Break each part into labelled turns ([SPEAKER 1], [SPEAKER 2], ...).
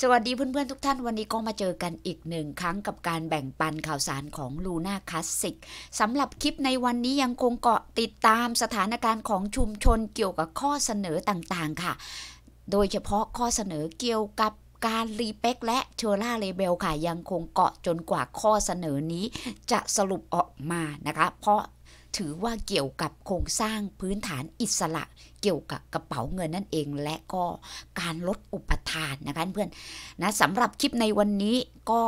[SPEAKER 1] สวัสดีเพื่อนๆ ทุกท่านวันนี้ก็มาเจอกันอีกหนึ่งครั้งกับการแบ่งปันข่าวสารของลูน่าคลาสสิกสำหรับคลิปในวันนี้ยังคงเกาะติดตามสถานการณ์ของชุมชนเกี่ยวกับข้อเสนอต่างๆค่ะ โดยเฉพาะข้อเสนอเกี่ยวกับการรีเป็กและเชอร่าเลเบลค่ะยังคงเกาะจนกว่าข้อเสนอนี้จะสรุปออกมานะคะเพราะถือว่าเกี่ยวกับโครงสร้างพื้นฐานอิสระเกี่ยวกับกระเป๋าเงินนั่นเองและก็การลดอุปทานนะคะเพื่อนนะสำหรับคลิปในวันนี้ก็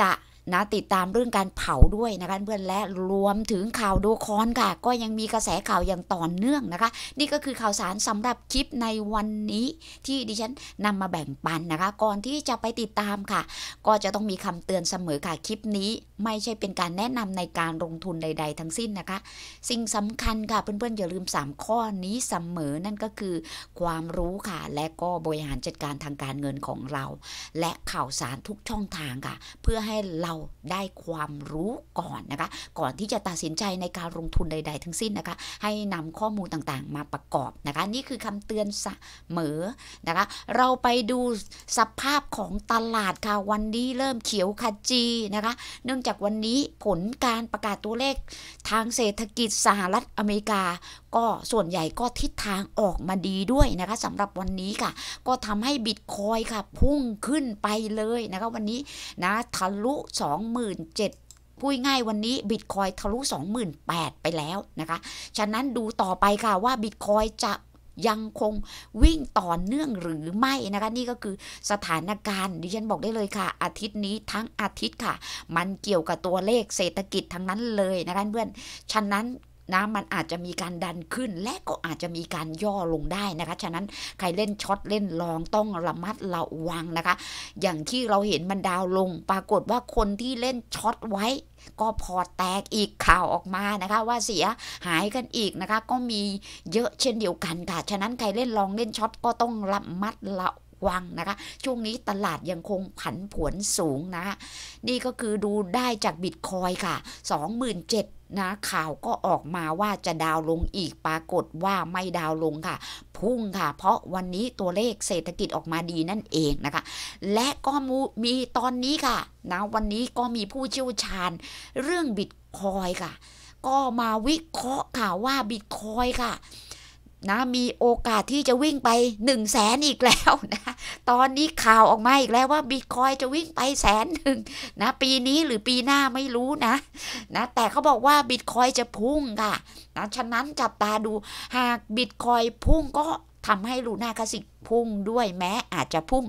[SPEAKER 1] จะนะติดตามเรื่องการเผาด้วยนะคะเพื่อนและรวมถึงข่าวดูคอนค่ะ ก็ยังมีกระแสข่าวอย่างต่อเนื่องนะคะ นี่ก็คือข่าวสารสำหรับคลิปในวันนี้ ที่ดิฉันนำมาแบ่งปันนะคะ ก่อนที่จะไปติดตามค่ะ ก็จะต้องมีคำเตือนเสมอค่ะคลิปนี้ ไม่ใช่เป็นการแนะนำในการลงทุนใดๆ ทั้งสิ้นนะคะ สิ่งสำคัญค่ะเพื่อนๆอย่าลืม 3 ข้อนี้เสมอนั่นก็คือความรู้ค่ะและก็บริหารจัดการทางการเงินของเรา และข่าวสารทุกช่องทางค่ะ เพื่อให้เราได้ความรู้ก่อน นะคะ ก่อนที่จะตัดสินใจในการลงทุนใด ๆทั้งสิ้น นะคะ ให้ นำ ข้อมูลต่างๆ มาประกอบ นะคะ นี่คือคำเตือน เสมอ นะคะ เราไปดูสภาพของตลาด ค่ะ วันนี้เริ่มเขียวขจี นะคะ เนื่องจากวันนี้ผลการประกาศตัวเลข ทางเศรษฐกิจสหรัฐอเมริกา ก็ส่วนใหญ่ก็ทิศทางออกมาดีด้วยนะคะสำหรับวันนี้ค่ะก็ทำให้บิตคอยค่ะพุ่งขึ้นไปเลยนะคะวันนี้นะทะลุ2 27,000พูดง่ายวันนี้บิตคอยทะลุ28,000ไปแล้วนะคะ ฉะนั้นดูต่อไปค่ะว่าบิตคอยจะยังคงวิ่งต่อเนื่องหรือไม่นะคะ นี่ก็คือสถานการณ์ดิฉันบอกได้เลยค่ะ อาทิตย์นี้ทั้งอาทิตย์ค่ะ มันเกี่ยวกับตัวเลขเศรษฐกิจทั้งนั้นเลยนะคะ เพื่อน ฉะนั้นนะมันอาจจะมีการดันขึ้นและก็อาจจะมีการย่อลงได้นะคะฉะนั้นใครเล่นช็อตเล่นลองต้องระมัดระวังนะคะ อย่างที่เราเห็นมันดาวลง ปรากฏว่าคนที่เล่นช็อตไว้ ก็พอแตกอีกข่าวออกมานะคะ ว่าเสียหายกันอีกนะคะ ก็มีเยอะเช่นเดียวกันค่ะ ฉะนั้นใครเล่นลองเล่นช็อตก็ต้องระมัดระวังนะคะ ช่วงนี้ตลาดยังคงผันผวนสูงนะะนี่ก็คือดูได้จากบิตคอยค่ะ 27นะข่าวก็ออกมาว่าจะดาวลงอีกปรากฏว่าไม่ดาวลงค่ะ พุ่งค่ะ เพราะวันนี้ตัวเลขเศรษฐกิจออกมาดีนั่นเองนะคะ และก็มีตอนนี้ค่ะนะวันนี้ก็มีผู้เชี่ยวชาญเรื่องบิตคอยค่ะ ก็มาวิเคราะห์ค่ะว่าบิตคอยค่ะนะมีโอกาสที่จะวิ่งไป1นึ่งแสนอีกแล้วนะตอนนี้ข่าวออกมาอีกแล้วว่าบิตคอยจะวิ่งไปแสนหนึ่งนะปีนี้หรือปีหน้าไม่รู้นะนะแต่เขาบอกว่าบิตคอยจะพุ่งค่ะนะฉะนั้นจับตาดูหากบิตคอยพุ่งก็ทำให้ลูน่าคลาสสิกพุ่งด้วยแม้อาจจะพุ่ง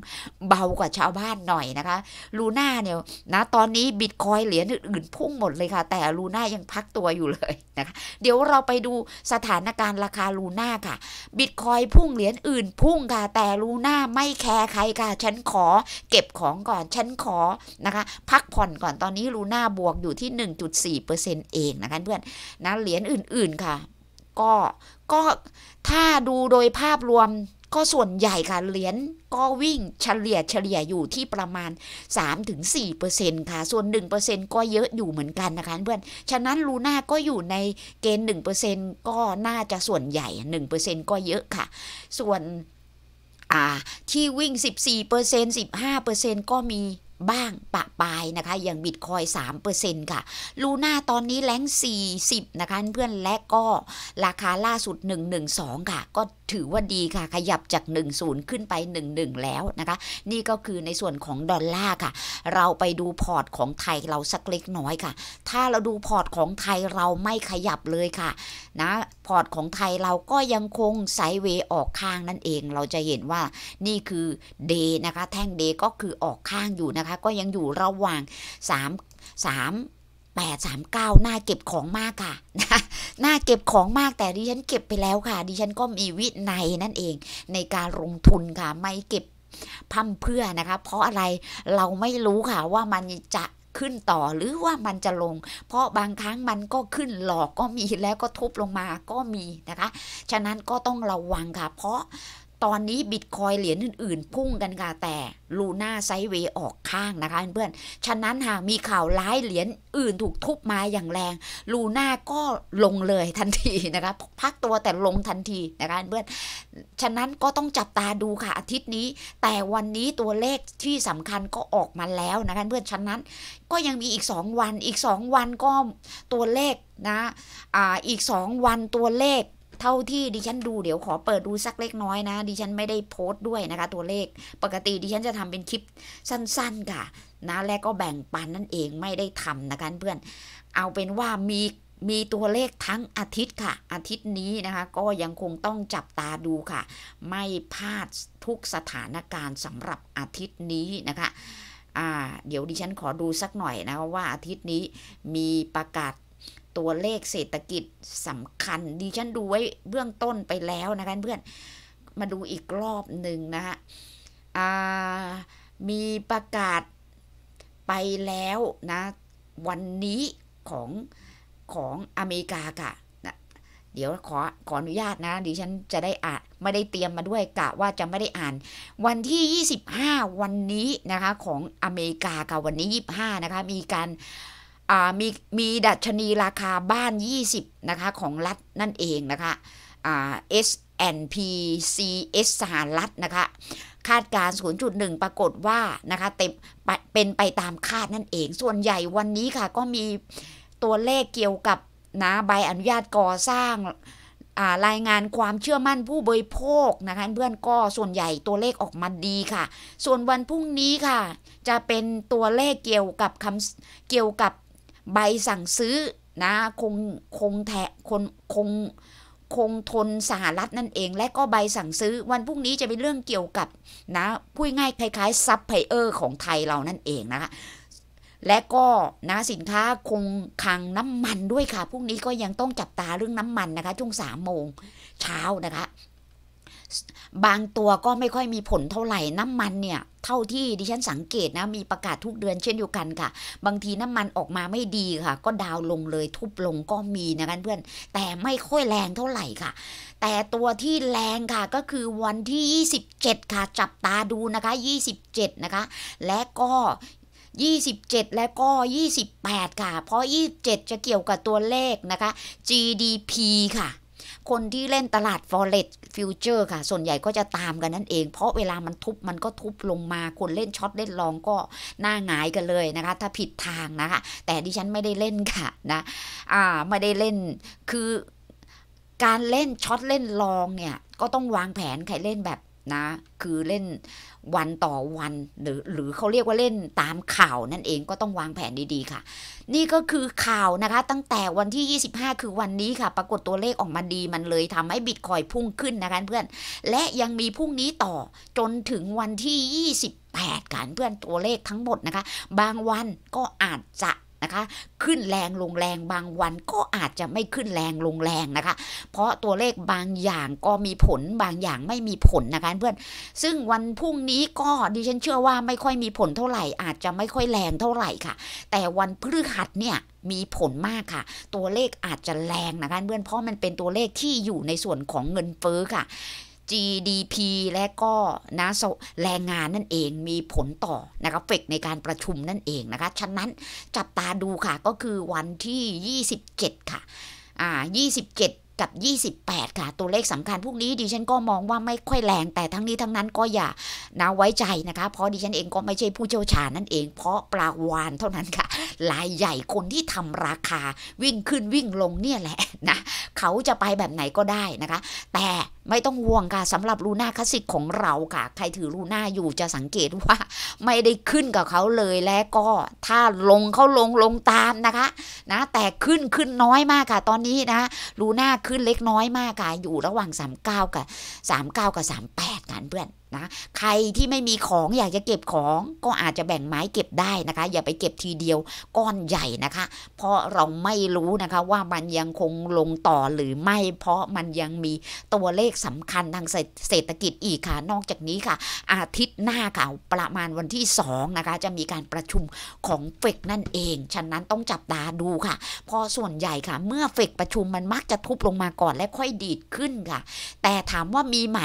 [SPEAKER 1] เบากว่าชาวบ้านหน่อยนะคะ ลูน่าเนี่ยนะตอนนี้บิตคอยเหรียญอื่นๆพุ่งหมดเลยค่ะ แต่ลูน่ายังพักตัวอยู่เลยนะคะ เดี๋ยวเราไปดูสถานการณ์ราคาลูน่าค่ะ บิตคอยพุ่งเหรียญอื่น พุ่งค่ะแต่ลูน่าไม่แคร์ใครค่ะฉันขอ เก็บของก่อนฉันขอนะคะ พักผ่อนก่อนตอนนี้ลูน่าบวกอยู่ที่ 1.4%เองนะคะเพื่อนนะเหรียญอื่นๆค่ะก็ก็ถ้าดูโดยภาพรวมก็ส่วนใหญ่ค่ะ เหรียญก็วิ่งเฉลี่ยเฉลี่ยอยู่ที่ประมาณ 3-4%ค่ะ ส่วน 1%ก็เยอะอยู่เหมือนกันนะคะ เพื่อนฉะนั้นลูน่าก็อยู่ในเกณฑ์ 1%ก็น่าจะส่วนใหญ่ 1%ก็เยอะค่ะ ส่วนที่วิ่ง 14% 15%ก็มีบ้างปะปายนะคะอย่างบิตคอย3%ค่ะ ลูน่าตอนนี้แรง40 นะคะเพื่อนและก็ราคาล่าสุด 112 ค่ะ ก็ถือว่าดีค่ะขยับจาก 10 ขึ้นไป 11 แล้วนะคะ นี่ก็คือในส่วนของดอลลาร์ค่ะ เราไปดูพอร์ตของไทยเราสักเล็กน้อยค่ะ ถ้าเราดูพอร์ตของไทยเราไม่ขยับเลยค่ะนะพอร์ตของไทยเราก็ยังคงไซเวย์ออกข้าง นั่นเอง เราจะเห็นว่านี่คือเดนะคะ แท่งเดก็คือออกข้างอยู่นะคะ ก็ยังอยู่ระหว่าง3 3 8 3 9หน้าเก็บของมากค่ะะหน้าเก็บของมากแต่ดิฉันเก็บไปแล้วค่ะ ดิฉันก็มีวินัยนั่นเองในการลงทุนค่ะไม่เก็บพั่มเพื่อนะคะ เพราะอะไรเราไม่รู้ค่ะว่ามันจะขึ้นต่อหรือว่ามันจะลงเพราะบางครั้งมันก็ขึ้นหลอกก็มีแล้วก็ทุบลงมาก็มีนะคะ ฉะนั้นก็ต้องระวังค่ะ เพราะตอนนี้บิตคอยเหรียญอื่นๆพุ่งกันค่ะแต่ลูน่าไซเวออกข้างนะคะเพื่อนๆฉะนั้นหากมีข่าวร้ายเหรียญอื่นถูกทุบมาอย่างแรง ลูน่าก็ลงเลยทันทีนะคะพักตัวแต่ลงทันทีนะคะเพื่อนฉะนั้นก็ต้องจับตาดูค่ะอาทิตย์นี้ แต่วันนี้ตัวเลขที่สำคัญก็ออกมาแล้วนะคะเพื่อนฉะนั้นก็ยังมีอีก 2 วัน อีก 2 วันก็ตัวเลขนะอ่าอีก 2 วันตัวเลขเท่าที่ดิฉันดูเดี๋ยวขอเปิดดูสักเล็กน้อยนะดิฉันไม่ได้โพสต์ด้วยนะคะตัวเลขปกติดิฉันจะทำเป็นคลิปสั้นๆ ค่ะนะและก็แบ่งปัน นั่นเองไม่ได้ทำนะคะเพื่อนเอาเป็นว่า มีมีตัวเลขทั้งอาทิตย์ค่ะ อาทิตย์นี้นะคะก็ยังคงต้องจับตาดูค่ะ ไม่พลาดทุกสถานการณ์สำหรับอาทิตย์นี้นะคะเดี๋ยวดิฉันขอดูสักหน่อยนะว่าอาทิตย์นี้มีประกาศตัวเลขเศรษฐกิจสำคัญ ดิฉันดูไว้เบื้องต้นไปแล้วนะคะเพื่อนมาดูอีกรอบหนึ่งนะฮะมีประกาศไปแล้วนะวันนี้ของ ของอเมริกาค่ะนะเดี๋ยวขอขออนุญาตนะ ดิฉันจะได้อ่านไม่ได้เตรียมมาด้วยกะว่าจะไม่ได้อ่าน วันที่ 25 วันนี้นะคะของอเมริกาค่ะวันนี้25 นะคะมีการมี มี ดัชนีราคาบ้าน 20 นะคะ ของ รัฐ นั่นเอง นะคะ S&P CS สหรัฐ นะคะ คาดการ0.1ปรากฏว่า นะคะเต็มเป็นไปตามคาดนั่นเอง ส่วนใหญ่วันนี้ ค่ะ ก็มีตัวเลขเกี่ยวกับ นะใบอนุญาตก่อสร้างรายงานความเชื่อมั่นผู้บริโภค นะคะ เพื่อนก็ส่วนใหญ่ตัวเลขออกมาดีค่ะ ส่วนวันพรุ่งนี้ค่ะ จะเป็นตัวเลขเกี่ยวกับคำเกี่ยวกับใบสั่งซื้อนะคงคงแทะคนคงคงทนสหรัฐนั่นเอง และก็ใบสั่งซื้อ วันพรุ่งนี้จะเป็นเรื่องเกี่ยวกับนะพูดง่ายคล้ายๆซัพพลายเออร์ของไทยเรานั่นเองนะคะและก็นะสินค้าคงคังน้ำมันด้วยค่ะพรุ่งนี้ก็ยังต้องจับตาเรื่องน้ำมันนะคะช่วงสามโมงเช้านะคะบางตัวก็ไม่ค่อยมีผลเท่าไหร่ น้ำมันเนี่ย เท่าที่ดิฉันสังเกตนะมีประกาศทุกเดือนเช่นเดียวกันค่ะ บางทีน้ำมันออกมาไม่ดีค่ะ ก็ดาวลงเลยทุบลงก็มีนะกันเพื่อน แต่ไม่ค่อยแรงเท่าไหร่ค่ะ แต่ตัวที่แรงค่ะก็คือวันที่ 27 ค่ะจับตาดูนะคะ 27 นะคะ และก็ 27 และก็ 28 ค่ะ เพราะ 27 จะเกี่ยวกับตัวเลขนะคะ GDP ค่ะคนที่เล่นตลาด forex future ค่ะ ส่วนใหญ่ก็จะตามกันนั่นเองเพราะเวลามันทุบมันก็ทุบลงมา คนเล่นช็อตเล่นลองก็หน้าหงาย กันเลยนะคะถ้าผิดทางนะคะแต่ดิฉันไม่ได้เล่นค่ะนะอ่าไม่ได้เล่นคือการเล่นช็อตเล่นลองเนี่ยก็ต้องวางแผนใครเล่นแบบนะคือเล่นวันต่อวันหรือ หรือเขาเรียกว่าเล่นตามข่าวนั่นเองก็ต้องวางแผนดีๆค่ะ นี่ก็คือข่าวนะคะตั้งแต่วันที่ 25 คือวันนี้ค่ะปรากฏตัวเลขออกมาดีมันเลยทำให้บิตคอยพุ่งขึ้นนะคะเพื่อนและยังมีพรุ่งนี้ต่อจนถึงวันที่20 8ค่ะเพื่อนตัวเลขทั้งหมดนะคะบางวันก็อาจจะนะคะขึ้นแรงลงแรงบางวันก็อาจจะไม่ขึ้นแรงลงแรงนะคะ เพราะตัวเลขบางอย่างก็มีผลบางอย่างไม่มีผลนะคะ เพื่อน ซึ่งวันพรุ่งนี้ก็ดิฉันเชื่อว่าไม่ค่อยมีผลเท่าไหร่อาจจะไม่ค่อยแรงเท่าไหร่ค่ะ แต่วันพฤหัสเนี่ยมีผลมากค่ะ ตัวเลขอาจจะแรงนะคะ เพื่อน เพราะมันเป็นตัวเลขที่อยู่ในส่วนของเงินเฟ้อค่ะ GDP และก็นะแรงงานนั่นเองมีผลต่อนะครับเฟกในการประชุมนั่นเองนะคะ ฉะนั้นจับตาดูค่ะก็คือวันที่ 27 ค่ะอ่า27 กับ 28 ค่ะ ตัวเลขสำคัญ พวกนี้ดิฉันก็มองว่าไม่ค่อยแรงแต่ทั้งนี้ทั้งนั้นก็อย่านะไว้ใจนะคะ เพราะดิฉันเองก็ไม่ใช่ผู้เชี่ยวชาญ นั่นเอง เพราะปลาวาน เท่านั้นค่ะลายใหญ่คนที่ทำราคาวิ่งขึ้นวิ่งลงเนี่ยแหละนะเขาจะไปแบบไหนก็ได้นะคะ แต่ไม่ต้องห่วงค่ะสำหรับลูน่าคลาสสิกของเราค่ะ ใครถือลูน่าอยู่จะสังเกตว่า ไม่ได้ขึ้นกับเขาเลยและก็ถ้าลงเขาลงลงตามนะคะนะแต่ขึ้นขึ้นน้อยมากค่ะ ตอนนี้นะลูน่าขึ้นเล็กน้อยมากค่ะ อยู่ระหว่าง 39 กับ 39 กับ 38 กันเพื่อนนะใครที่ไม่มีของอยากจะเก็บของก็อาจจะแบ่งไม้เก็บได้นะคะ อย่าไปเก็บทีเดียวก้อนใหญ่นะคะ เพราะเราไม่รู้นะคะว่ามันยังคงลงต่อหรือไม่ เพราะมันยังมีตัวเลขสำคัญทางเศรษฐกิจอีกค่ะนอกจากนี้ค่ะ อาทิตย์หน้าค่ะประมาณวันที่2นะคะ จะมีการประชุมของเฟกนั่นเองฉะนั้นต้องจับตาดูค่ะพอส่วนใหญ่ค่ะเมื่อเฟกประชุมมันมักจะทุบลงมาก่อนและค่อยดีดขึ้นค่ะแต่ถามว่ามีไหม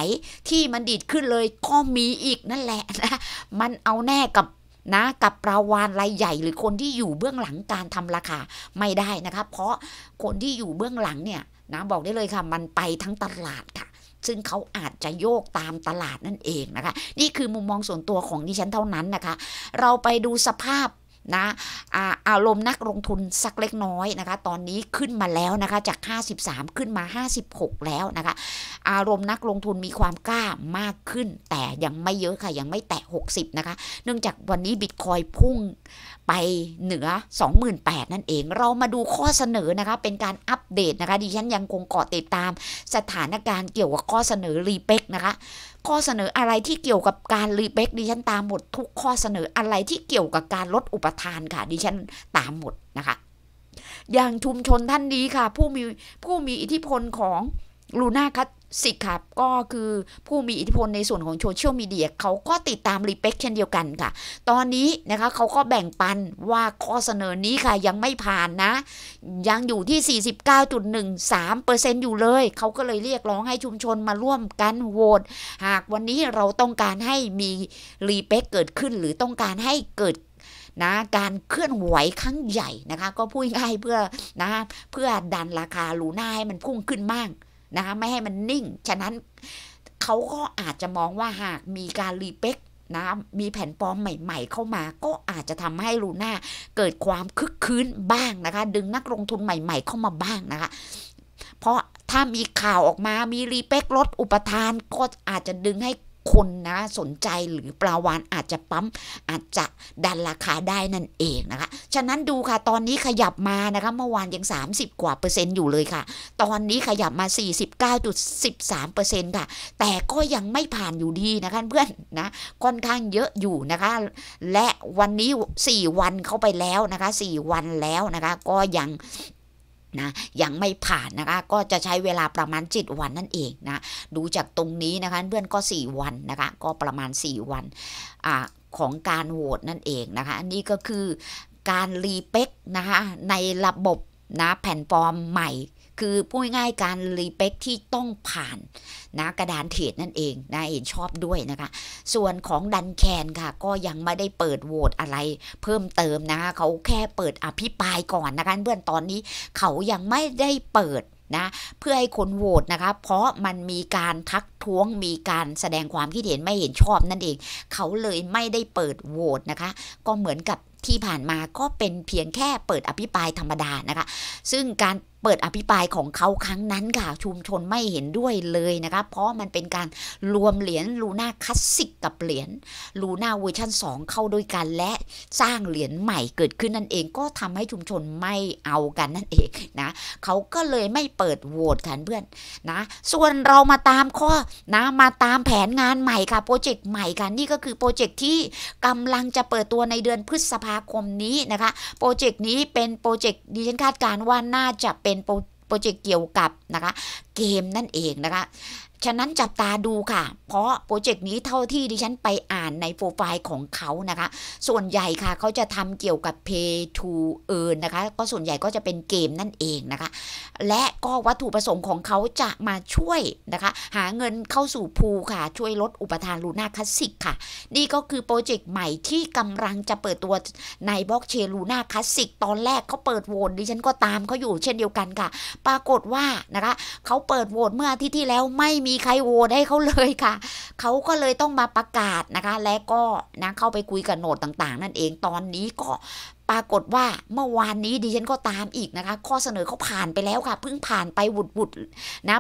[SPEAKER 1] ที่มันดีดขึ้นเลยก็มีอีกนั่นแหละนะ มันเอาแน่กับนะกับปราวานรายใหญ่หรือคนที่อยู่เบื้องหลังการทำราคาไม่ได้นะคะเพราะคนที่อยู่เบื้องหลังเนี่ยนะบอกได้เลยค่ะมันไปทั้งตลาดค่ะ ซึ่งเขาอาจจะโยกตามตลาดนั่นเองนะคะ นี่คือมุมมองส่วนตัวของดิฉันเท่านั้นนะคะ เราไปดูสภาพนะอารมณ์นักลงทุนสักเล็กน้อยนะคะตอนนี้ขึ้นมาแล้วนะคะจาก 53 ขึ้นมา 56 แล้วนะคะอารมณ์นักลงทุนมีความกล้ามากขึ้น แต่ยังไม่เยอะค่ะ ยังไม่แตะ60 นะคะ เนื่องจากวันนี้บิตคอยพุ่งไปเหนือ28,000นั่นเองเรามาดูข้อเสนอนะคะเป็นการอัปเดตนะคะดิฉันยังคงเกาะติดตามสถานการณ์เกี่ยวกับข้อเสนอ รีเป็กนะคะข้อเสนออะไรที่เกี่ยวกับการรีเบคดิฉันตามหมด ทุกข้อเสนออะไรที่เกี่ยวกับการลดอุปทาน ค่ะดิฉัน ตามหมด นะคะอย่าง ชุมชนท่านนี้ค่ะ ผู้มี ผู้ มี อิทธิพลของลูน่าคัตสิครับก็คือผู้มีอิทธิพลในส่วนของโซเชียลมีเดียเขาก็ติดตามรีเพ็กเช่นเดียวกันค่ะ ตอนนี้นะคะเขาก็แบ่งปันว่าข้อเสนอนี้ค่ะยังไม่ผ่านนะ ยังอยู่ที่ 49.13%อยู่เลย เขาก็เลยเรียกร้องให้ชุมชนมาร่วมกันโหวตหากวันนี้เราต้องการให้มีรีเพ็กเกิดขึ้นหรือต้องการให้เกิดนะการเคลื่อนไหวครั้งใหญ่นะคะ ก็พูดง่ายเพื่อนะเพื่อดันราคาลูน่าให้มันพุ่งขึ้นมากนะคะ ไม่ให้มันนิ่ง ฉะนั้นเขาก็อาจจะมองว่าหากมีการรีเป็กนะมีแผ่นปลอมใหม่ ๆ เข้ามา ก็อาจจะทำให้ลูน่า เกิดความคึกคืนบ้างนะคะ ดึงนักลงทุนใหม่ ๆ เข้ามาบ้างนะคะ เพราะถ้ามีข่าวออกมามีรีเป็กลดอุปทานก็อาจจะดึงให้คนนะสนใจหรือปลาวาน อาจจะปั๊มอาจจะดันราคาได้นั่นเองนะคะ ฉะนั้นดูค่ะ ตอนนี้ขยับมานะคะเมื่อวานยัง 30 กว่าเปอร์เซ็นต์อยู่เลยค่ะ ตอนนี้ขยับมา 49.13เปอร์เซ็นต์ค่ะ แต่ก็ยังไม่ผ่านอยู่ดีนะคะเพื่อนนะค่อนข้างเยอะอยู่นะคะ และวันนี้ 4 วันเข้าไปแล้วนะคะ4วันแล้วนะคะก็ยังนะยังไม่ผ่านนะคะก็จะใช้เวลาประมาณ7วันนั่นเองนะดูจากตรงนี้นะคะเพื่อนก็ 4 วันนะคะก็ประมาณ 4 วันอของการโหวตนั่นเองนะคะอันนี้ก็คือการรีเป็กนะคะในระบบนะแผ่นฟอร์มใหม่คือพูดง่ายการรีเ็กที่ต้องผ่านนะกระดานเทรดนั่นเองนะเห็นชอบด้วยนะคะ ส่วนของดันแคนค่ะ ก็ยังไม่ได้เปิดโหวตอะไรเพิ่มเติมนะคะเขาแค่เปิดอภิปรายก่อนนะคะ เพื่อนตอนนี้เขายังไม่ได้เปิดนะเพื่อให้คนโหวตนะคะ เพราะมันมีการทักท้วงมีการแสดงความคิดเห็นไม่เห็นชอบนั่นเองเขาเลยไม่ได้เปิดโหวตนะคะ ก็เหมือนกับที่ผ่านมาก็เป็นเพียงแค่เปิดอภิปรายธรรมดานะคะซึ่งการเปิดอภิปรายของเขาครั้งนั้นค่ะชุมชนไม่เห็นด้วยเลยนะคะเพราะมันเป็นการรวมเหรียญลูน่าคลาสสิกกับเหรียญลูน่าเวอร์ชัน2เข้าด้วยกันและสร้างเหรียญใหม่เกิดขึ้นนั่นเองก็ทำให้ชุมชนไม่เอากันนั่นเองนะเขาก็เลยไม่เปิดโหวตค่ะเพื่อนนะส่วนเรามาตามข้อนะมาตามแผนงานใหม่ค่ะโปรเจกต์ใหม่ค่ะนี่ก็คือโปรเจกต์ที่กำลังจะเปิดตัวในเดือนพฤษภาคมนี้นะคะโปรเจกต์นี้เป็นโปรเจกต์ดิฉันคาดการณ์ว่าน่าจะเป็นเป็นโปรเจกต์เกี่ยวกับนะคะเกมนั่นเองนะคะ ฉะนั้นจับตาดูค่ะ เพราะโปรเจกต์นี้เท่าที่ดิฉันไปอ่านในโปรไฟล์ของเขานะคะ ส่วนใหญ่ค่ะเขาจะทำเกี่ยวกับ Pay to Earn นะคะ ก็ส่วนใหญ่ก็จะเป็นเกมนั่นเองนะคะ และก็วัตถุประสงค์ของเขาจะมาช่วยนะคะ หาเงินเข้าสู่ภูค่ะ ช่วยลดอุปทานลูน่าคลาสสิกค่ะ นี่ก็คือโปรเจกต์ใหม่ที่กำลังจะเปิดตัวในบล็อกเชนลูน่าคลาสสิกตอนแรกเขาเปิดโหวตดิฉันก็ตามเขาอยู่เช่นเดียวกันค่ะ ปรากฏว่านะคะเขาเปิดโหวตเมื่ออาทิตย์ที่แล้วไม่มีใครโหวตให้เขาเลยค่ะ เขาก็เลยต้องมาประกาศนะคะ และก็นะเข้าไปคุยกับโหนดต่างๆ นั่นเองตอนนี้ก็ปรากฏว่าเมื่อวานนี้ดิฉันก็ตามอีกนะคะ ข้อเสนอเขาผ่านไปแล้วค่ะเพิ่งผ่านไปหวุดหวุดนะ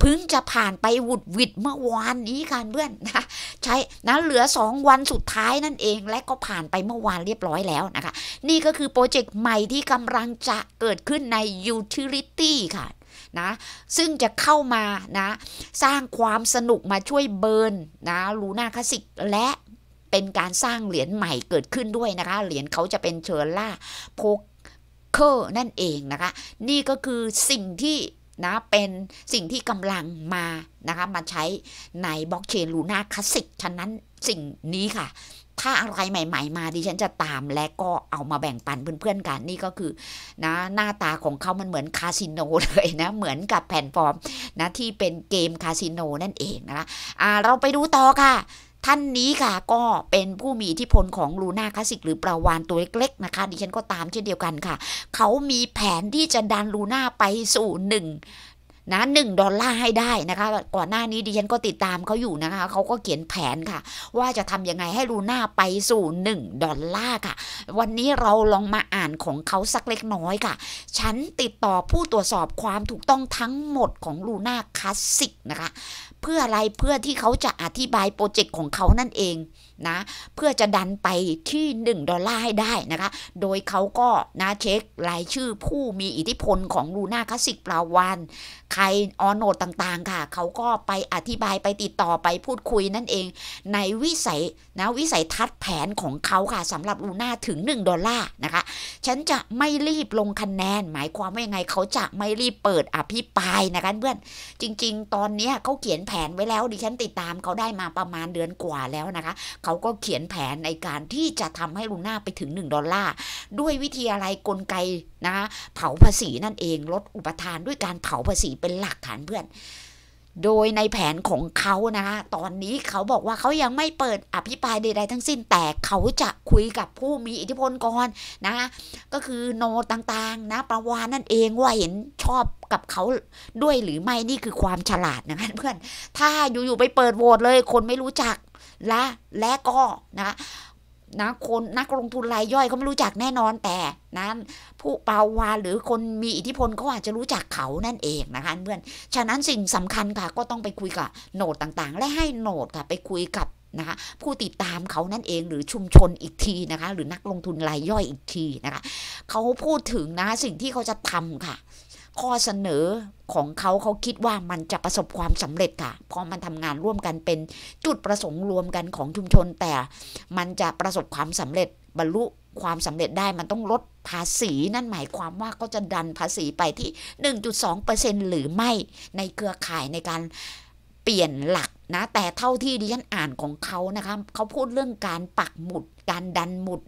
[SPEAKER 1] เพิ่งจะผ่านไปหวุดหวิดเมื่อวานนี้ค่ะเพื่อนนะใช้นะเหลือ 2 วันสุดท้ายนั่นเองและก็ผ่านไปเมื่อวานเรียบร้อยแล้วนะคะ นี่ก็คือโปรเจกต์ใหม่ที่กำลังจะเกิดขึ้นใน Utility ค่ะนะซึ่งจะเข้ามานะ สร้างความสนุกมาช่วยเบิร์นนะลูน่าคลาสิกและเป็นการสร้างเหรียญใหม่เกิดขึ้นด้วยนะคะ เหรียญเขาจะเป็นเชอร์ล่าโพเคอร์นั่นเองนะคะ นี่ก็คือสิ่งที่นะเป็นสิ่งที่กำลังมานะคะ มาใช้ในบล็อกเชนลูน่าคลาสสิกฉะนั้นสิ่งนี้ค่ะถ้าอะไรใหม่ๆ มาดิฉันจะตามและก็เอามาแบ่งปันเพื่อนๆกันนี่ก็คือนะหน้าตาของเขามันเหมือนคาสิโนเลยนะ เหมือนกับแพลนฟอร์มนะที่เป็นเกมคาสิโนนั่นเองนะอ่าเราไปดูต่อค่ะ ท่านนี้ค่ะก็เป็นผู้มีอิทธิพลของลูน่าคลาสสิกหรือประวานตัวเล็กๆนะคะ ดิฉันก็ตามเช่นเดียวกันค่ะ เขามีแผนที่จะดันลูน่าไปสู่หนึ่งนะหนึ่งดอลลาร์ให้ได้นะคะ ก่อนหน้านี้ดิฉันก็ติดตามเขาอยู่นะคะ เขาก็เขียนแผนค่ะ ว่าจะทำยังไงให้ลูน่าไปสู่ 1 ดอลลาร์ค่ะ วันนี้เราลองมาอ่านของเขาสักเล็กน้อยค่ะ ฉันติดต่อผู้ตรวจสอบความถูกต้องทั้งหมดของลูน่าคลาสสิกนะคะเพื่ออะไรเพื่อที่เขาจะอธิบาย โปรเจกต์ของเขานั่นเองนะเพื่อจะดันไปที่ 1 ดอลลาร์ให้ได้นะคะโดยเขาก็นะเช็ครายชื่อผู้มีอิทธิพลของลูน่าคลาสิกปลาวันใครออนโนดต่างๆ ค่ะ เขาก็ไปอธิบายไปติดต่อไปพูดคุยนั่นเอง ในวิสัยนะวิสัยทัศน์แผนของเขาค่ะสำหรับลูน่าถึง1ดอลลาร์นะคะฉันจะไม่รีบลงคะแนน หมายความว่ายังไงเขาจะไม่รีบเปิดอภิปรายนะคะเพื่อนจริง ๆ ตอนนี้เขาเขียนแผแผนไว้แล้วดิฉันติดตามเขาได้มาประมาณเดือนกว่าแล้วนะคะ เขาก็เขียนแผนในการที่จะทำให้ลูน่าไปถึง1ดอลลาร์ด้วยวิธีอะไรกลไกนะ เผาภาษีนั่นเองลดอุปทานด้วยการเผาภาษีเป็นหลักฐานเพื่อนโดยในแผนของเขานะคะตอนนี้เขาบอกว่าเขายังไม่เปิด อภิปรายใดๆ ทั้งสิ้น แต่เขาจะคุยกับผู้มีอิทธิพลก่อน นะะก็คือโน ต่างๆ นะ ประวานนั่นเอง ว่า เห็นชอบกับเขาด้วยหรือไม่ นี่คือความฉลาดนะคะเพื่อน ถ้าอยู่ ๆ ไปเปิดโหวตเลย คนไม่รู้จักและและก็ นะนะคนนักลงทุนรายย่อยเขาไม่รู้จักแน่นอนแต่นันผู้เปาวานหรือคนมีอิทธิพลเขาอาจจะรู้จักเขานั่นเองนะคะเพื่อนฉะนั้นสิ่งสำคัญค่ะ ก็ต้องไปคุยกับโหนดต่างๆ และให้โหนดค่ะ ไปคุยกับนะคะผู้ติดตามเขานั่นเองหรือชุมชนอีกทีนะคะ หรือนักลงทุนรายย่อยอีกทีนะคะเขาพูดถึงนะสิ่งที่เขาจะทำค่ะข้อเสนอของเขาเขาคิดว่ามันจะประสบความสำเร็จค่ะเพราะมันทำงานร่วมกันเป็นจุดประสงค์รวมกันของชุมชน แต่ มันจะประสบความสำเร็จบรรลุความสำเร็จได้มันต้องลดภาษี นั่นหมาย ความว่าก็จะดันภาษีไปที่1.2%หรือไม่ในเครือข่ายในการเปลี่ยนหลักนะแต่เท่าที่ดิฉันอ่านของเขานะคะเขาพูดเรื่องการปักหมุดการดันหมุด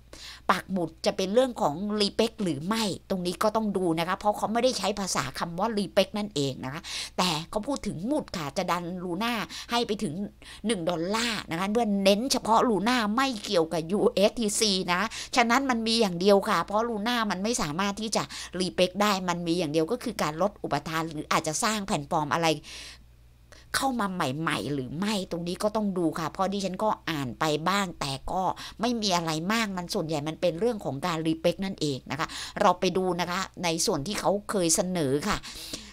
[SPEAKER 1] ปากหมุดจะเป็นเรื่องของรีเปกหรือไม่ตรงนี้ก็ต้องดูนะคะเพราะเขาไม่ได้ใช้ภาษาคำว่ารีเปกนั่นเองนะคะแต่เขาพูดถึงหมุดค่ะจะดันลูน่าให้ไปถึง1ดอลลาร์นะคะเพื่อเน้นเฉพาะลูน่าไม่เกี่ยวกับ USTC นะฉะนั้นมันมีอย่างเดียวค่ะ เพราะลูน่ามันไม่สามารถที่จะรีเปกได้มันมีอย่างเดียวก็คือการลดอุปทาน หรืออาจจะสร้างแผ่นปลอมอะไรเข้ามาใหม่ ๆ หรือไม่ตรงนี้ก็ต้องดูค่ะ เพราะดิฉันก็อ่านไปบ้าง แต่ก็ไม่มีอะไรมากมันส่วนใหญ่มันเป็นเรื่องของการรีเ็กนั่นเองนะคะ เราไปดูนะคะ ในส่วนที่เขาเคยเสนอค่ะ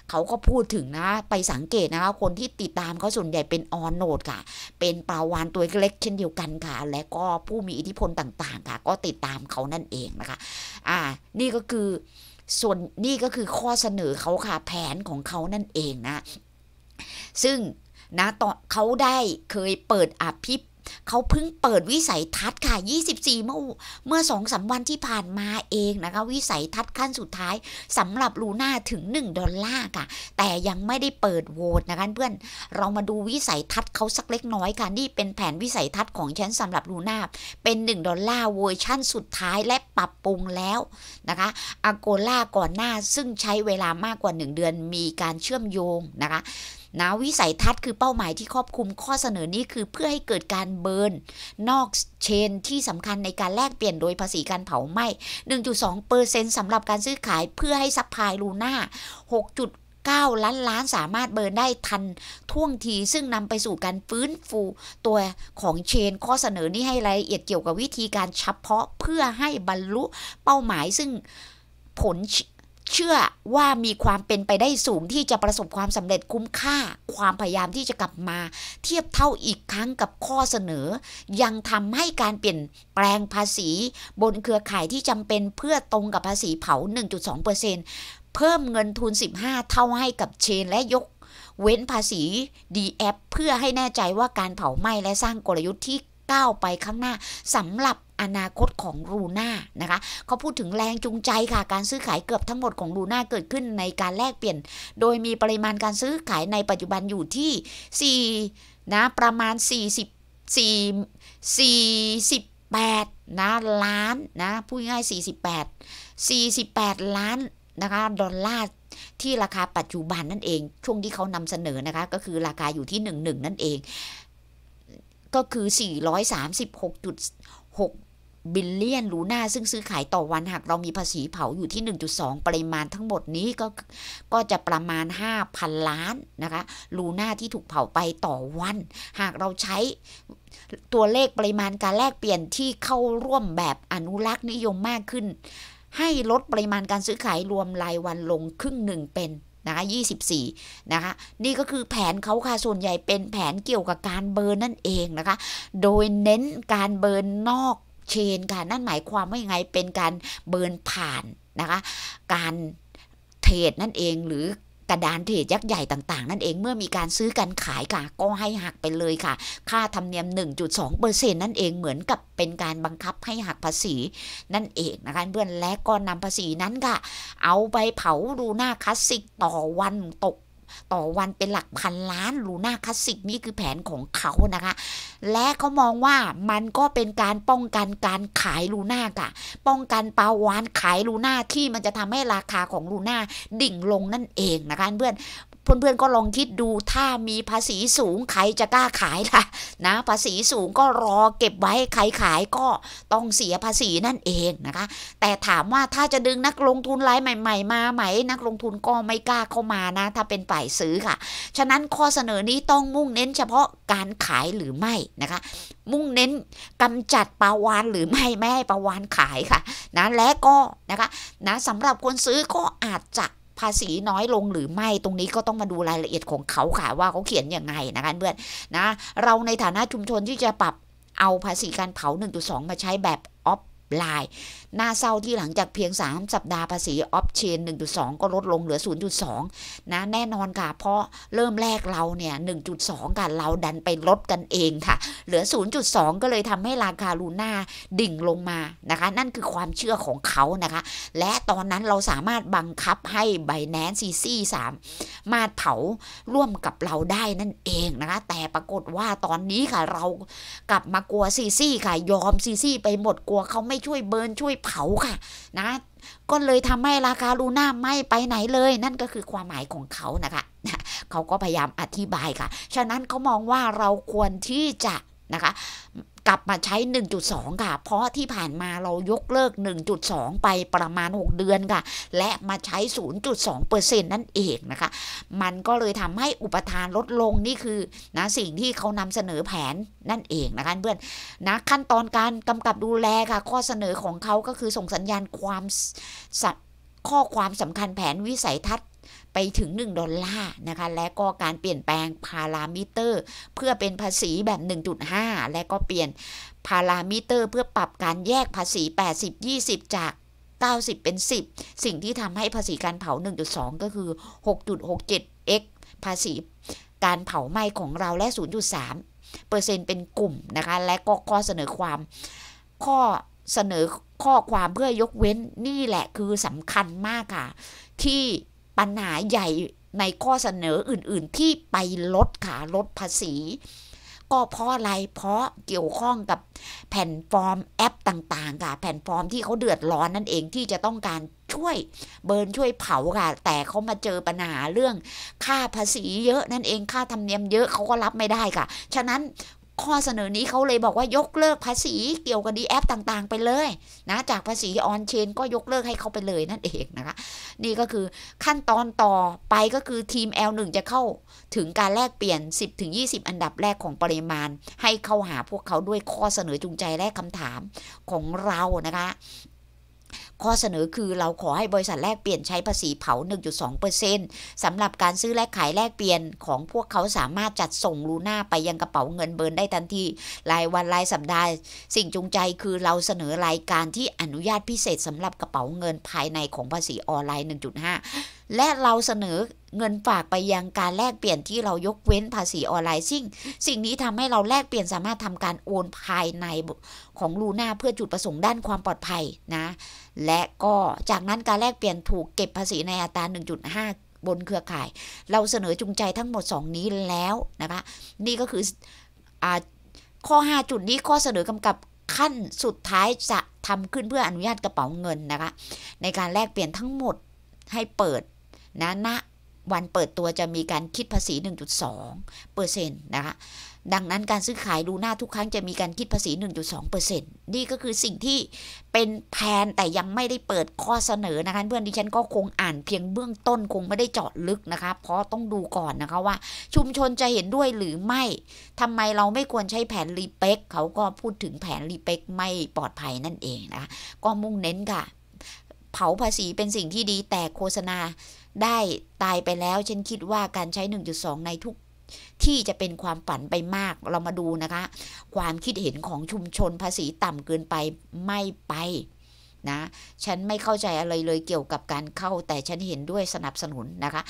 [SPEAKER 1] เขาก็พูดถึงนะ ไปสังเกตนะคะ คนที่ติดตามเขาส่วนใหญ่เป็นออนโนดค่ะเป็นปลาวานตัวเล็กเช่นเดียวกันค่ะ และก็ผู้มีอิทธิพลต่าง ๆ ค่ะ ก็ติดตามเขานั่นเองนะคะอ่านี่ก็คือส่วนนี่ก็คือข้อเสนอเขาค่ะแผนของเขานั่นเองนะซึ่งนะตอนเขาได้เคยเปิดอภิเขาเพิ่งเปิดวิสัยทัศน์ค่ะ 24 เมื่อเมื่อสองสาวันที่ผ่านมาเองนะคะ วิสัยทัศน์ขั้นสุดท้ายสำหรับลูน่าถึง 1 ดอลลาร์ค่ะ แต่ยังไม่ได้เปิดโหวตนะคะเพื่อนเรามาดูวิสัยทัศน์เขาสักเล็กน้อยค่ะ นี่เป็นแผนวิสัยทัศน์ของฉันสำหรับลูน่า เป็น 1 ดอลลาร์เวอร์ชั่นสุดท้ายและปรับปรุงแล้วนะคะ อโกล่าก่อนหน้าซึ่งใช้เวลามากกว่า1 เดือนมีการเชื่อมโยงนะคะนะวิสัยทัศน์คือเป้าหมายที่ครอบคลุมข้อเสนอนี้คือเพื่อให้เกิดการเบิร์น นอกเชนที่สำคัญในการแลกเปลี่ยนโดยภาษีการเผาไหม้ 1.2เปอร์เซ็นต์สำหรับการซื้อขายเพื่อให้ซัพพลายลูน่า9ล้านล้านสามารถเบิร์นได้ทันท่วงทีซึ่งนำไปสู่การฟื้นฟูตัวของเชนข้อเสนอนี้ให้รายละเอียดเกี่ยวกับวิธีการเฉพาะเพื่อให้บรรลุเป้าหมายซึ่งผลเชื่อว่ามีความเป็นไปได้สูงที่จะประสบความสำเร็จคุ้มค่า ความพยายามที่จะกลับมาเทียบเท่าอีกครั้งกับข้อเสนอ ยังทำให้การเปลี่ยนแปลงภาษี บนเครือข่ายที่จำเป็นเพื่อตรงกับภาษีเผา 1.2%เเพิ่มเงินทุน 15 เท่าให้กับเชนและยกเว้นภาษี d ีแอเพื่อให้แน่ใจว่าการเผาไหม้และสร้างกลยุทธ์ที่ก้าวไปข้างหน้าสำหรับอนาคตของรูน่านะคะเขาพูดถึงแรงจูงใจค่ะการซื้อขายเกือบทั้งหมดของรูน่าเกิดขึ้นในการแลกเปลี่ยน โดยมีปริมาณการซื้อขายในปัจจุบันอยู่ที่4นะประมาณ40 4 48นะล้านนะพูดง่าย48 48 ล้านนะคะดอลลาร์ที่ราคาปัจจุบันนั่นเอง ช่วงที่เขานำเสนอนะคะก็คือราคาอยู่ที่11 นั่นเองก็คือ 436.6 บิลเลียนลูน่าซึ่งซื้อขายต่อวัน หากเรามีภาษีเผาอยู่ที่ 1.2 ปริมาณทั้งหมดนี้ก็ ก็จะประมาณ 5,000 ล้าน นะคะลูน่าที่ถูกเผาไปต่อวัน หากเราใช้ตัวเลขปริมาณการแลกเปลี่ยนที่เข้าร่วมแบบอนุรักษ์นิยมมากขึ้น ให้ลดปริมาณการซื้อขายรวมรายวันลงครึ่งหนึ่งเป็นนะคะ24นะคะ นี่ก็คือแผนเขาค่ะ ส่วนใหญ่เป็นแผนเกี่ยวกับการเบิร์นนั่นเองนะคะ โดยเน้นการเบิร์นนอกเชนค่ะ นั่นหมายความว่ายังไงเป็นการเบิร์นผ่านนะคะ การเทรดนั่นเองหรือกระดานเทรดยักษ์ใหญ่ต่าง ๆ นั่นเองเมื่อมีการซื้อกันขายค่ะก็ให้หักไปเลยค่ะ ค่าธรรมเนียม 1.2%นั่นเองเหมือนกับเป็นการบังคับให้หักภาษี นั่นเองนะคะเพื่อนและก็นำภาษีนั้นค่ะเอาไปเผาดูหน้าคลาสสิกต่อวันตกต่อวันเป็นหลักพันล้านลูน่าคลาสสิกนี่คือแผนของเขานะคะ และเขามองว่ามันก็เป็นการป้องกันการขายลูน่าค่ะป้องกันปาวานขายลูน่าที่มันจะทำให้ราคาของลูน่าดิ่งลงนั่นเองนะคะเพื่อนเพื่อนๆก็ลองคิดดูถ้ามี ภาษีสูงใครจะกล้าขายล่ะ นะภาษีสูงก็รอเก็บไว้ใครขายก็ต้องเสียภาษีนั่นเองนะคะ แต่ถามว่าถ้าจะดึงนักลงทุนรายใหม่ๆมาไหม นักลงทุนก็ไม่กล้าเข้ามานะ ถ้าเป็นฝ่ายซื้อค่ะ ฉะนั้นข้อเสนอนี้ต้องมุ่งเน้นเฉพาะการขายหรือไม่นะคะ มุ่งเน้นกำจัดปาวานหรือไม่ไม่ให้ปาวานขายค่ะนะและก็นะคะนะสำหรับคนซื้อก็อาจจะภาษีน้อยลงหรือไม่ตรงนี้ก็ต้องมาดูรายละเอียดของเขาค่ะว่าเขาเขียนยังไงนะคะเพื่อนนะเราในฐานะชุมชนที่จะปรับเอาภาษีการเผา 1.2 มาใช้แบบลายน้าเศร้าที่หลังจากเพียง 3 สัปดาห์ภาษีออฟเชน 1.2 ก็ลดลงเหลือ 0.2 นะ แน่นอนค่ะเพราะเริ่มแรกเราเนี่ย 1.2 กันเราดันไปลดกันเองค่ะ เหลือ 0.2 ก็เลยทำให้ราคาลูน่าดิ่งลงมา นะคะ นั่นคือความเชื่อของเขานะคะ และตอนนั้นเราสามารถบังคับให้ไบแนนซีซีสามมาเผาร่วมกับเราได้นั่นเองนะคะแต่ปรากฏว่าตอนนี้ค่ะเรากลับมากลัวซีซี่ค่ะยอมซีซี่ไปหมดกลัวเขาไม่ช่วยเบิร์น ช่วยเผาค่ะนะ ก็เลยทำให้ราคาลูน่าไม่ไปไหนเลย นั่นก็คือความหมายของเขานะคะ เขาก็พยายามอธิบายค่ะ ฉะนั้นเขามองว่าเราควรที่จะนะคะกลับมาใช้ 1.2 ค่ะ เพราะที่ผ่านมาเรายกเลิก 1.2 ไปประมาณ 6 เดือนค่ะ และมาใช้ 0.2%นั่นเองนะคะ มันก็เลยทำให้อุปทานลดลง นี่คือ นะ สิ่งที่เขานำเสนอแผนนั่นเองนะคะ เพื่อนนะขั้นตอนการกำกับดูแลค่ะ ข้อเสนอของเขาก็คือส่งสัญญาณความ ข้อความสำคัญแผนวิสัยทัศน์ไปถึง1ดอลลาร์นะคะ และก็การเปลี่ยนแปลงพารามิเตอร์ เพื่อเป็นภาษีแบบ 1.5 และก็เปลี่ยนพารามิเตอร์ เพื่อปรับการแยกภาษี 80-20 จาก 90 เป็น 10 สิ่งที่ทำให้ภาษีการเผา1.2 ก็คือ 6.67x ภาษี การเผาไหม้ของเราและ0.3เปอร์เซ็นต์เป็นกลุ่มนะคะ และก็ข้อเสนอความข้อเสนอข้อความเพื่อยกเว้นนี่แหละคือสำคัญมากค่ะที่ปัญหาใหญ่ในข้อเสนออื่น ๆ ที่ไปลดขาลดภาษี ก็เพราะอะไร เพราะเกี่ยวข้องกับแผ่นฟอร์มแอปต่าง ๆ ค่ะแผ่นฟอร์มที่เขาเดือดร้อนนั่นเองที่จะต้องการช่วยเบิร์นช่วยเผาค่ะ แต่เขามาเจอปัญหาเรื่อง ค่าภาษีเยอะนั่นเอง ค่าธรรมเนียมเยอะเขาก็รับไม่ได้ค่ะ ฉะนั้นข้อเสนอนี้เขาเลยบอกว่ายกเลิกภาษีเกี่ยวกับดีแอปต่างๆไปเลยนะจากภาษีออนเชนก็ยกเลิกให้เขาไปเลยนั่นเองนะคะ นี่ก็คือขั้นตอนต่อไปก็คือทีม L1 จะเข้าถึงการแลกเปลี่ยน 10-20 อันดับแรกของปริมาณให้เข้าหาพวกเขาด้วยข้อเสนอจูงใจและคำถามของเรานะคะข้อเสนอคือเราขอให้บริษัทแลกเปลี่ยนใช้ภาษีเผา 1.2%สำหรับการซื้อและขายแลกเปลี่ยนของพวกเขาสามารถจัดส่งลูน่าไปยังกระเป๋าเงินเบิร์นได้ทันทีรายวันรายสัปดาห์ สิ่งจูงใจคือเราเสนอรายการที่อนุญาตพิเศษสำหรับกระเป๋าเงินภายในของภาษีออนไลน์ 1.5และเราเสนอเงินฝากไปยังการแลกเปลี่ยนที่เรายกเว้นภาษีออนไลน์ซึ่งสิ่งนี้ทำให้เราแลกเปลี่ยนสามารถทำการโอนภายในของลูน่าเพื่อจุดประสงค์ด้านความปลอดภัยนะและก็จากนั้นการแลกเปลี่ยนถูกเก็บภาษีในอัตรา 1.5 บนเครือข่าย เราเสนอจูงใจทั้งหมด2นี้แล้วนะคะนี่ก็คืออข้อ 5 จุดนี้ข้อเสนอกำกับขั้นสุดท้ายจะทำขึ้นเพื่ออนุญาตกระเป๋าเงินนะคะในการแลกเปลี่ยนทั้งหมดให้เปิดนะณนะวันเปิดตัวจะมีการคิดภาษี 1.2เปอร์เซ็นต์นะคะดังนั้นการซื้อขายดูหน้าทุกครั้งจะมีการคิดภาษี 1.2เปอร์เซ็นต์นี่ก็คือสิ่งที่เป็นแผนแต่ยังไม่ได้เปิดข้อเสนอนะคะเพื่อนดิฉันก็คงอ่านเพียงเบื้องต้นคงไม่ได้เจาะลึกนะคะเพราะต้องดูก่อนนะคะว่าชุมชนจะเห็นด้วยหรือไม่ทำไมเราไม่ควรใช้แผนรีเป็กเขาก็พูดถึงแผนรีเป็กไม่ปลอดภัยนั่นเองนะคะก็มุ่งเน้นค่ะเผาภาษีเป็นสิ่งที่ดีแต่โฆษณาได้ตายไปแล้ว ฉันคิดว่าการใช้ 1.2 ในทุกที่จะเป็นความฝันไปมากเรามาดูนะคะ ความคิดเห็นของชุมชนภาษีต่ำเกินไปไม่ไปนะฉันไม่เข้าใจอะไรเลยเกี่ยวกับการเข้าแต่ฉันเห็นด้วยสนับสนุนนะคะ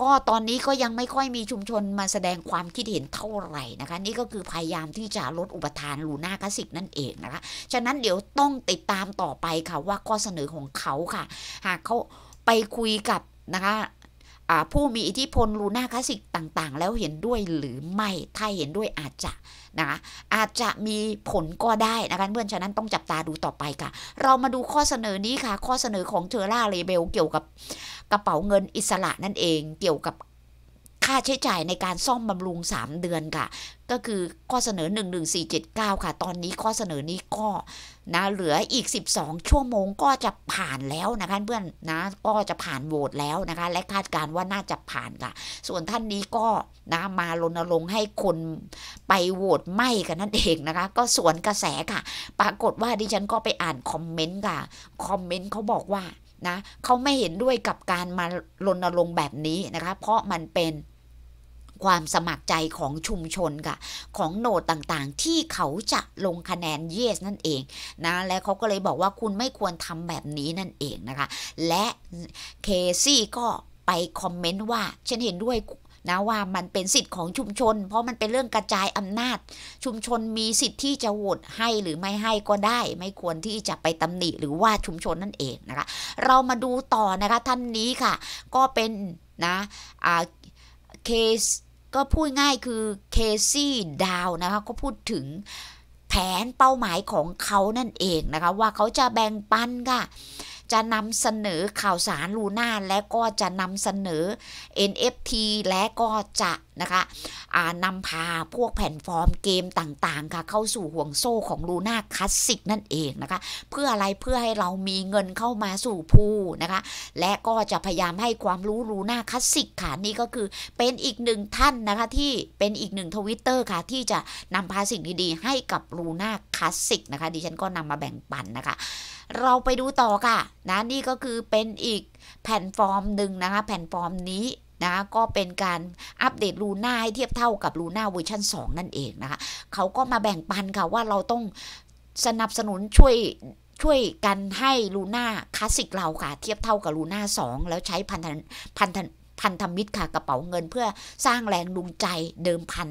[SPEAKER 1] ก็ตอนนี้ก็ยังไม่ค่อยมีชุมชนมาแสดงความคิดเห็นเท่าไหร่นะคะ นี่ก็คือพยายามที่จะลดอุปทานลูน่าคลาสสิกนั่นเองนะคะฉะนั้นเดี๋ยวต้องติดตามต่อไปค่ะว่าข้อเสนอของเขาค่ะ หากเขาไปคุยกับนะคะผู้มีอิทธิพลลูน่าคลาสสิกต่างๆ แล้วเห็นด้วยหรือไม่ ถ้าเห็นด้วยอาจจะนะคะอาจจะมีผลก็ได้นะคะเพื่อนฉะนั้นต้องจับตาดูต่อไปค่ะ เรามาดูข้อเสนอนี้ค่ะ ข้อเสนอของเทอร่าเลเบลเกี่ยวกับกระเป๋าเงินอิสระนั่นเองเกี่ยวกับค่าใช้จ่ายในการซ่อมบำรุง 3 เดือนค่ะก็คือข้อเสนอ 11479 ค่ะ ตอนนี้ข้อเสนอนี้ก็นะ เหลืออีก 12 ชั่วโมงก็จะผ่านแล้วนะคะเพื่อนนะก็จะผ่านโหวตแล้วนะคะและคาดการว่าน่าจะผ่านค่ะ ส่วนท่านนี้ก็นะมารณรงค์ให้คนไปโหวตไม่กันนั่นเองนะคะก็สวนกระแสค่ะ ปรากฏว่าดิฉันก็ไปอ่านคอมเมนต์ค่ะคอมเมนต์เขาบอกว่านะเขาไม่เห็นด้วยกับการมารณรงค์แบบนี้นะคะเพราะมันเป็นความสมัครใจของชุมชนค่ะของโนดต่างๆ ที่เขาจะลงคะแนนเยสนั่นเอง นะ และเขาก็เลยบอกว่าคุณไม่ควรทำแบบนี้นั่นเองนะคะและเคซี่ก็ไปคอมเมนต์ว่าฉันเห็นด้วยนะว่ามันเป็นสิทธิ์ของชุมชน เพราะมันเป็นเรื่องกระจายอำนาจ ชุมชนมีสิทธิ์ที่จะโหวตให้หรือไม่ให้ก็ได้ไม่ควรที่จะไปตำหนิหรือว่าชุมชนนั่นเองนะคะเรามาดูต่อนะคะท่านนี้ค่ะก็เป็นนะอ่าเคสก็พูดง่ายคือเคซี่ดาวนะคะก็พูดถึงแผนเป้าหมายของเขานั่นเองนะคะว่าเขาจะแบ่งปันค่ะจะนำเสนอข่าวสารลูน่าและก็จะนำเสนอ NFT และก็จะนะคะนำพาพวกแผ่นฟอร์มเกมต่างๆค่ะเข้าสู่ห่วงโซ่ของลูน่าคลาสสิกนั่นเองนะคะ เพื่ออะไรเพื่อให้เรามีเงินเข้ามาสู่ผู้นะคะ และก็จะพยายามให้ความรู้ลูน่าคลาสสิกค่ะ นี่ก็คือเป็นอีกหนึ่งท่านนะคะที่เป็นอีกหนึ่งทวิตเตอร์ค่ะ ที่จะนำพาสิ่งดีๆ ให้กับลูน่าคลาสสิกนะคะดิฉันก็นำมาแบ่งปันนะคะ เราไปดูต่อค่ะนะนี่ก็คือเป็นอีกแผ่นฟอร์มหนึ่งนะคะแผ่นฟอร์มนี้นะก็เป็นการอัปเดตลูน่าให้เทียบเท่ากับลูน่าเวอร์ชัน2 นั่นเองนะคะเขาก็มาแบ่งปันค่ะว่าเราต้องสนับสนุนช่วยช่วยกันให้ลูน่าคลาสสิกเราค่ะ เทียบเท่ากับลูน่า 2 แล้วใช้พันธพันธพันธมิตรค่ะกระเป๋าเงินเพื่อสร้างแรงดึงใจเดิมพัน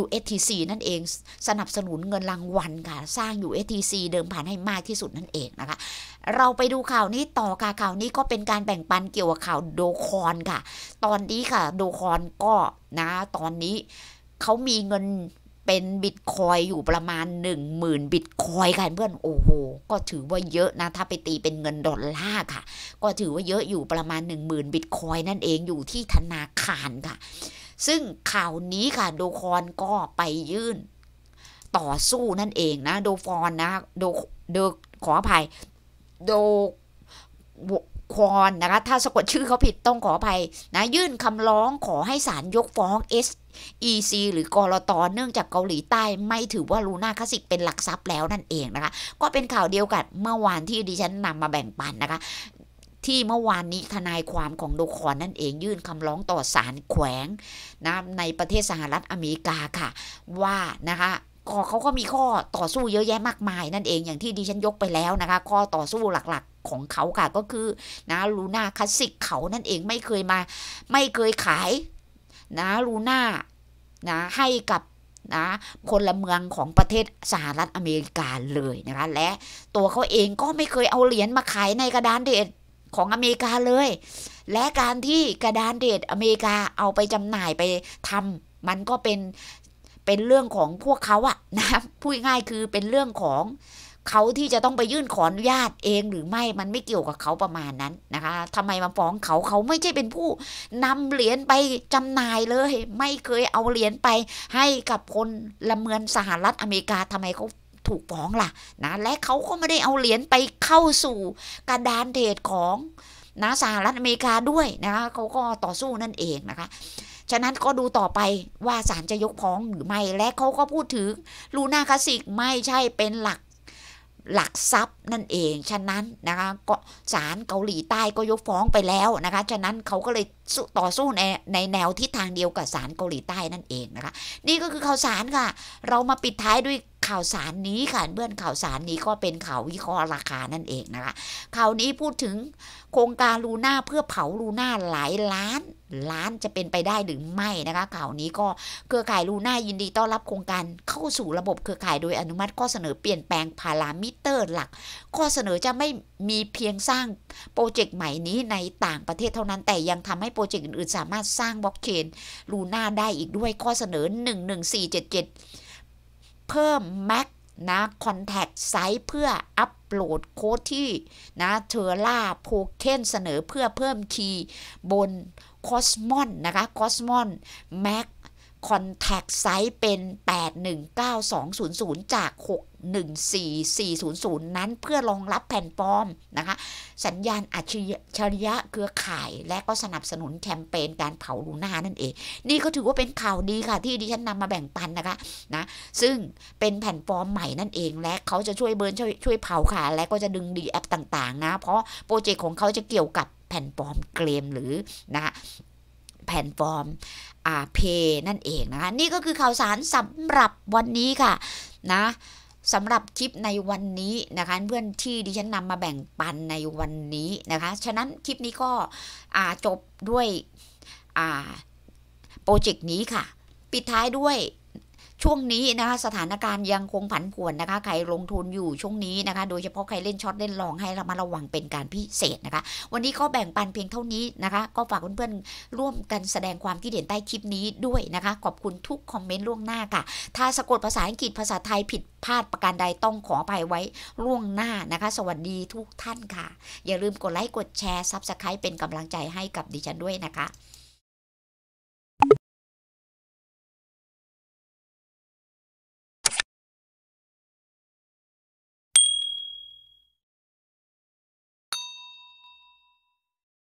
[SPEAKER 1] USTC นั่นเองสนับสนุนเงินรางวัลค่ะสร้าง USTC เดิมพันให้มากที่สุดนั่นเองนะคะเราไปดูข่าวนี้ต่อค่ะข่าวนี้ก็เป็นการแบ่งปันเกี่ยวกับข่าวโดคอนค่ะตอนนี้ค่ะ โดคอนก็นะตอนนี้เขามีเงินเป็นบิตคอยอยู่ประมาณ 1 0,000 บิตคอยค่ะเพื่อนโอ้โหก็ถือว่าเยอะนะถ้าไปตีเป็นเงินดอลลาร์ค่ะ ก็ถือว่าเยอะอยู่ประมาณ 1 0,000 บิตคอยนั่นเองอยู่ที่ธนาคารค่ะ ซึ่งข่าวนี้ค่ะ โดคอนก็ไปยื่นต่อสู้นั่นเองนะโดฟอนนะโดโดขออภัย โดคอนนะคะถ้าสะกดชื่อเขาผิดต้องขออภัยนะยื่นคำร้องขอให้ศาลยกฟ้อง S EC หรือกรตอเนื่องจากเกาหลีใต้ไม่ถือว่าลูน่าคาสิกเป็นหลักทรัพย์แล้วนั่นเองนะคะก็เป็นข่าวเดียวกันเมื่อวานที่ดิฉันนำมาแบ่งปันนะคะที่เมื่อวานนี้ทนายความของโดคอนนั่นเองยื่นคำร้องต่อศาลแขวงนะในประเทศสหรัฐอเมริกาค่ะ ว่านะคะก็เขาก็มีข้อต่อสู้เยอะแยะมากมาย นั่นเองอย่างที่ดิฉันยกไปแล้วนะคะ ข้อต่อสู้หลักๆของเขาค่ะ ก็คือนะลูน่าคาสิกเขานั่นเองไม่เคยมาไม่เคยขายนะลูน่านะให้กับนะคนละเมืองของประเทศสหรัฐอเมริกาเลยนะคะและตัวเขาเองก็ไม่เคยเอาเหรียญมาขายในกระดานเดทของอเมริกาเลย และการที่กระดานเดทอเมริกาเอาไปจำหน่ายไปทำมันก็เป็น เป็นเรื่องของพวกเขาอะนะพูดง่ายคือเป็นเรื่องของเขาที่จะต้องไปยื่นขออนุญาตเองหรือไม่ มันไม่เกี่ยวกับเขาประมาณนั้นนะคะทำไมมาฟ้องเขา เขาไม่ใช่เป็นผู้นำเหรียญไปจำหน่ายเลย ไม่เคยเอาเหรียญไปให้กับคนละเมือนสหรัฐอเมริกาทำไมเขาถูกฟ้องล่ะนะ และเขาก็ไม่ได้เอาเหรียญไปเข้าสู่ กระดานเทรดของนะสหรัฐอเมริกาด้วยนะคะ เขาก็ต่อสู้นั่นเองนะคะ ฉะนั้นก็ดูต่อไปว่าศาลจะยกฟ้องหรือไม่ และเขาก็พูดถึงลูน่าคลาสิกไม่ใช่เป็นหลักหลักทรัพย์นั่นเอง ฉะนั้นนะคะก็ศาลเกาหลีใต้ก็ยกฟ้องไปแล้วนะคะ ฉะนั้นเขาก็เลยต่อสู้ในในแนวทิศทางเดียวกับศาลเกาหลีใต้นั่นเองนะคะนี่ก็คือข่าวสารค่ะ เรามาปิดท้ายด้วยข่าวสารนี้ค่ะเพื่อนข่าวสารนี้ก็เป็นข่าววิเคราะห์ราคานั่นเองนะคะข่าวนี้พูดถึงโครงการลูน่าเพื่อเผาลูน่าหลายล้าน ล้านจะเป็นไปได้หรือไม่ นะคะข่าวนี้ก็เครือข่ายลูน่ายินดีต้อนรับโครงการเข้าสู่ระบบเครือข่ายโดยอนุมัติข้อเสนอเปลี่ยนแปลงพารามิเตอร์หลัก ข้อเสนอจะไม่มีเพียงสร้างโปรเจกต์ใหม่นี้ในต่างประเทศเท่านั้นแต่ยังทำให้โปรเจกต์อื่นๆสามารถสร้างบล็อกเชนลูน่าได้อีกด้วยข้อเสนอ11477เพิ่ม Mac นะ Contact Size เพื่ออัปโหลด โค้ดที่ นะ เทอร์ล่าโพเคนเสนอเพื่อเพิ่มคีย์บน Cosmon นะคะ Cosmon Mac คอนแทคไซต์เป็น 819200 จาก 614400 นั้นเพื่อรองรับแผ่นปลอมนะคะ สัญญาณอัจฉริยะเครือข่ายและก็สนับสนุนแคมเปญการเผาลูน่านั่นเอง นี่ก็ถือว่าเป็นข่าวดีค่ะที่ดิฉันนำมาแบ่งปันนะคะนะซึ่งเป็นแผ่นปลอมใหม่นั่นเองและเขาจะช่วยเบิร์นช่วยช่วยเผาค่ะและก็จะดึงดีแอปต่างๆนะ เพราะโปรเจกต์ของเขาจะเกี่ยวกับแผ่นปลอมเกมหรือนะคะพลตฟอร์มอาเพนั่นเอง นะคะ นี่ก็คือข่าวสารสำหรับวันนี้ค่ะนะสำหรับ คลิปในวันนี้นะคะ เพื่อนที่ดิฉันนำมาแบ่งปันในวันนี้ นะคะ ฉะนั้น คลิปนี้ก็จบด้วยโปรเจกต์นี้ค่ะ ปิดท้ายด้วยช่วงนี้นะคะสถานการณ์ยังคงผันผวนนะคะใครลงทุนอยู่ช่วงนี้นะคะ โดยเฉพาะใครเล่นช็อตเล่นลองให้รามาระวังเป็นการพิเศษนะคะ วันนี้ก็แบ่งปันเพียงเท่านี้นะคะ ก็ฝากเพื่อนๆร่วมกันแสดงความคิดเห็นใต้คลิปนี้ด้วยนะคะ ขอบคุณทุกคอมเมนต์ล่วงหน้าค่ะ ถ้าสะกดภาษาอังกฤษภาษาไทยผิดพลาดประการใดต้องขออภัยไว้ล่วงหน้านะคะ สวัสดีทุกท่านค่ะ อย่าลืมกดไลค์กดแชร์ซับสไครป์เป็นกำลังใจให้กับดิฉันด้วยนะคะ